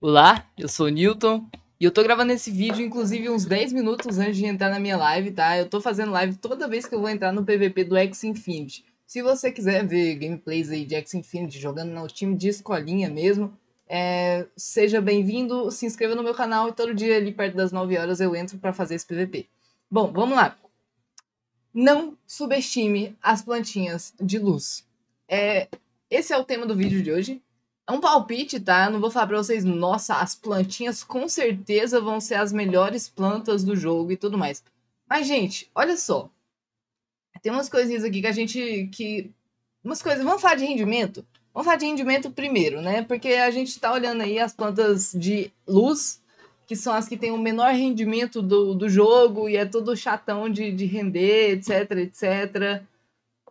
Olá, eu sou o Newton e eu tô gravando esse vídeo, inclusive, uns 10 minutos antes de entrar na minha live, tá? Eu tô fazendo live toda vez que eu vou entrar no PVP do X Infinity. Se você quiser ver gameplays aí de X Infinity jogando no time de escolinha mesmo, é... seja bem-vindo, se inscreva no meu canal e todo dia ali perto das 9 horas eu entro para fazer esse PVP. Bom, vamos lá. Não subestime as plantinhas de luz. É, esse é o tema do vídeo de hoje. É um palpite, tá? Eu não vou falar pra vocês, nossa, as plantinhas com certeza vão ser as melhores plantas do jogo e tudo mais. Mas, gente, olha só. Tem umas coisinhas aqui que a gente. que Umas coisas. Vamos falar de rendimento? Vamos falar de rendimento primeiro, né? Porque a gente tá olhando aí as plantas de luz, que são as que têm o menor rendimento do, do jogo e é todo chatão de, de render, etc, etc.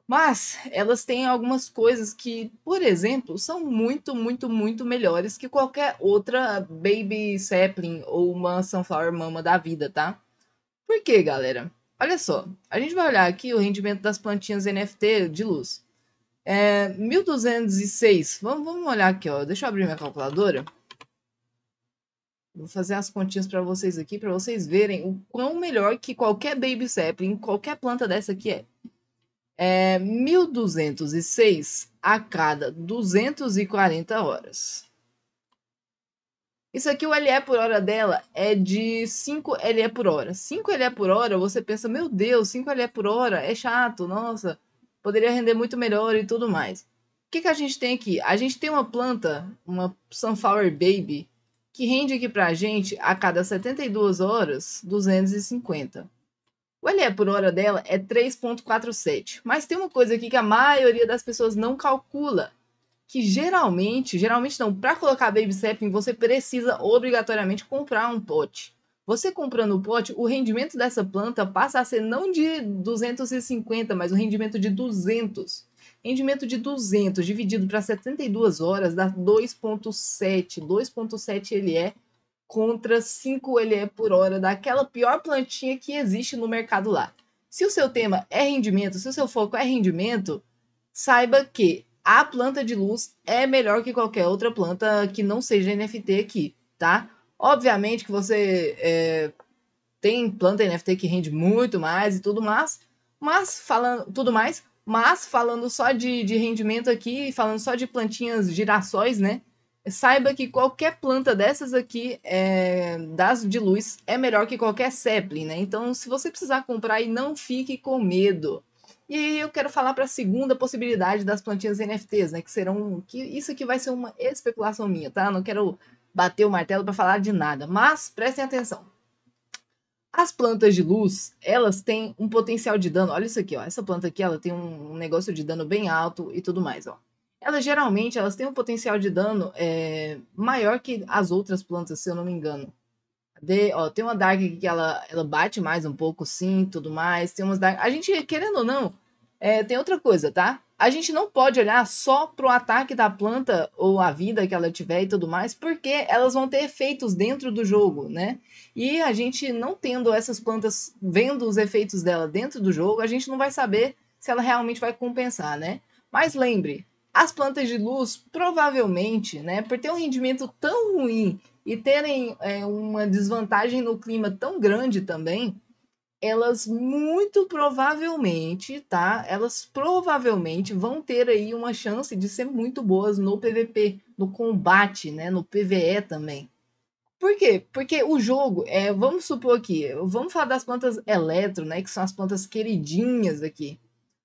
Mas elas têm algumas coisas que, por exemplo, são muito, muito, muito melhores que qualquer outra baby sapling ou uma sunflower mama da vida, tá? Por quê, galera? Olha só, a gente vai olhar aqui o rendimento das plantinhas NFT de luz. É 1206. Vamos, vamos olhar aqui, ó. Deixa eu abrir minha calculadora. Vou fazer as continhas para vocês aqui, para vocês verem o quão melhor que qualquer baby sapling, qualquer planta dessa aqui é é 1.206 a cada 240 horas. Isso aqui, o LE por hora dela é de 5 LE por hora. 5 LE por hora, você pensa, meu Deus, 5 LE por hora é chato, nossa, poderia render muito melhor e tudo mais. O que, que a gente tem aqui? A gente tem uma planta, uma Sunflower Baby, que rende aqui para a gente, a cada 72 horas, 250. O LE por hora dela é 3,47. Mas tem uma coisa aqui que a maioria das pessoas não calcula. Que geralmente, geralmente não, para colocar baby stepping, você precisa obrigatoriamente comprar um pote. Você comprando o pote, o rendimento dessa planta passa a ser não de 250, mas o rendimento de 200. Rendimento de 200 dividido para 72 horas dá 2,7. 2,7 ele é contra 5 LE por hora daquela pior plantinha que existe no mercado lá. Se o seu tema é rendimento, se o seu foco é rendimento, saiba que a planta de luz é melhor que qualquer outra planta que não seja NFT aqui, tá? Obviamente que você é, tem planta NFT que rende muito mais e tudo mais, mas falando tudo mais, mas falando só de, de rendimento aqui, falando só de plantinhas girassóis, né? Saiba que qualquer planta dessas aqui, é, das de luz, é melhor que qualquer sapling, né? Então, se você precisar comprar, e não fique com medo. E aí eu quero falar para a segunda possibilidade das plantinhas NFTs, né? Que serão. Que isso aqui vai ser uma especulação minha, tá? Não quero bater o martelo para falar de nada, mas prestem atenção. As plantas de luz, elas têm um potencial de dano. Olha isso aqui, ó. Essa planta aqui, ela tem um negócio de dano bem alto e tudo mais, ó elas geralmente elas têm um potencial de dano é, maior que as outras plantas, se eu não me engano. De, ó, tem uma Dark que ela, ela bate mais um pouco, sim, tudo mais. Tem umas Dark. A gente, querendo ou não, é, tem outra coisa, tá? A gente não pode olhar só pro ataque da planta ou a vida que ela tiver e tudo mais, porque elas vão ter efeitos dentro do jogo, né? E a gente não tendo essas plantas, vendo os efeitos dela dentro do jogo, a gente não vai saber se ela realmente vai compensar, né? Mas lembre, as plantas de luz, provavelmente, né, por ter um rendimento tão ruim e terem é, uma desvantagem no clima tão grande também, elas muito provavelmente, tá? Elas provavelmente vão ter aí uma chance de ser muito boas no PVP, no combate, né? No PVE também. Por quê? Porque o jogo, é, vamos supor aqui, vamos falar das plantas eletro, né? Que são as plantas queridinhas aqui.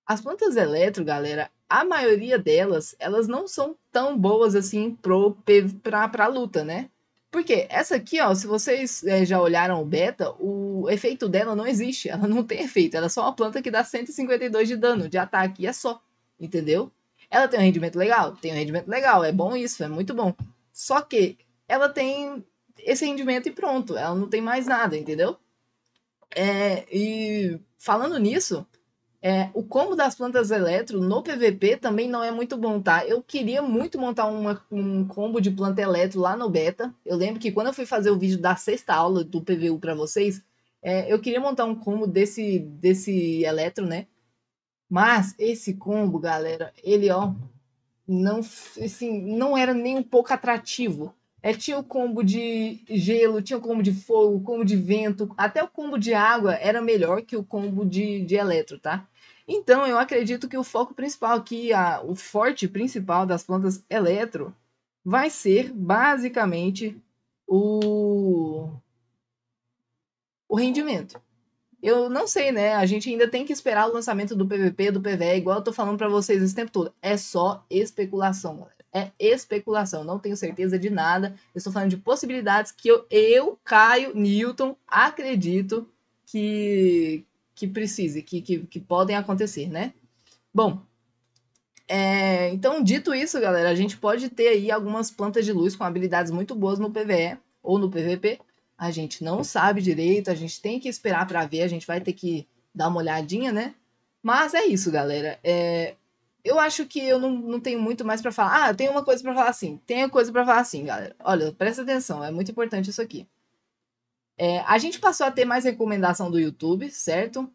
As plantas eletro, galera, a maioria delas, elas não são tão boas assim pro, pra, pra luta, né? Porque essa aqui, ó, se vocês é, já olharam o beta, o efeito dela não existe, ela não tem efeito, ela é só uma planta que dá 152 de dano, de ataque, tá e é só, entendeu? Ela tem um rendimento legal? Tem um rendimento legal, é bom isso, é muito bom. Só que ela tem esse rendimento e pronto, ela não tem mais nada, entendeu? É, e falando nisso, é, o combo das plantas eletro no PVP também não é muito bom, tá? Eu queria muito montar uma, um combo de planta eletro lá no beta. Eu lembro que quando eu fui fazer o vídeo da sexta aula do PVU para vocês, é, eu queria montar um combo desse, desse eletro, né? Mas esse combo, galera, ele, ó, não, assim, não era nem um pouco atrativo. É, tinha o combo de gelo, tinha o combo de fogo, o combo de vento, até o combo de água era melhor que o combo de, de eletro, tá? Então eu acredito que o foco principal, que a, o forte principal das plantas eletro vai ser basicamente o, o rendimento. Eu não sei, né? A gente ainda tem que esperar o lançamento do PVP, do PVE, igual eu tô falando para vocês esse tempo todo. É só especulação, galera é especulação, não tenho certeza de nada. Eu estou falando de possibilidades que eu, eu Caio, Newton, acredito que, que precise, que, que, que podem acontecer, né? Bom, é, então, dito isso, galera, a gente pode ter aí algumas plantas de luz com habilidades muito boas no PvE ou no PvP. A gente não sabe direito, a gente tem que esperar para ver, a gente vai ter que dar uma olhadinha, né? Mas é isso, galera. É, eu acho que eu não, não tenho muito mais para falar. Ah, eu tenho uma coisa para falar assim. Tenho coisa para falar assim, galera. Olha, presta atenção, é muito importante isso aqui. É, a gente passou a ter mais recomendação do YouTube, certo?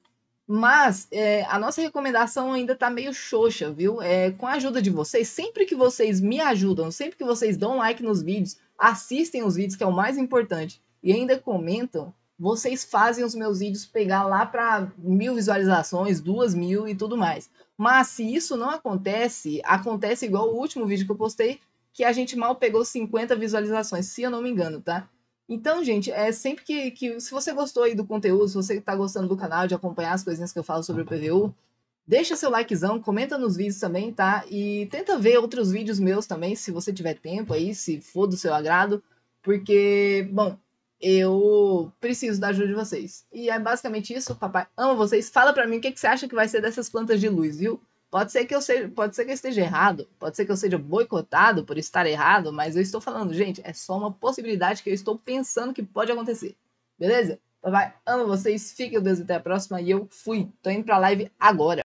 Mas é, a nossa recomendação ainda tá meio xoxa, viu? É, com a ajuda de vocês, sempre que vocês me ajudam, sempre que vocês dão like nos vídeos, assistem os vídeos, que é o mais importante, e ainda comentam, vocês fazem os meus vídeos pegar lá para mil visualizações, duas mil e tudo mais. Mas se isso não acontece, acontece igual o último vídeo que eu postei, que a gente mal pegou 50 visualizações, se eu não me engano, tá? Então, gente, é sempre que, que se você gostou aí do conteúdo, se você tá gostando do canal, de acompanhar as coisinhas que eu falo sobre o PVU, deixa seu likezão, comenta nos vídeos também, tá? E tenta ver outros vídeos meus também, se você tiver tempo aí, se for do seu agrado, porque, bom, eu preciso da ajuda de vocês. E é basicamente isso, papai. Amo vocês. Fala para mim o que, que, você acha que vai ser dessas plantas de luz, viu? Pode ser que eu seja, pode ser que eu esteja errado, pode ser que eu seja boicotado por estar errado, mas eu estou falando, gente, é só uma possibilidade que eu estou pensando que pode acontecer. Beleza? Papai, amo vocês, fiquem com Deus até a próxima e eu fui. Tô indo pra live agora.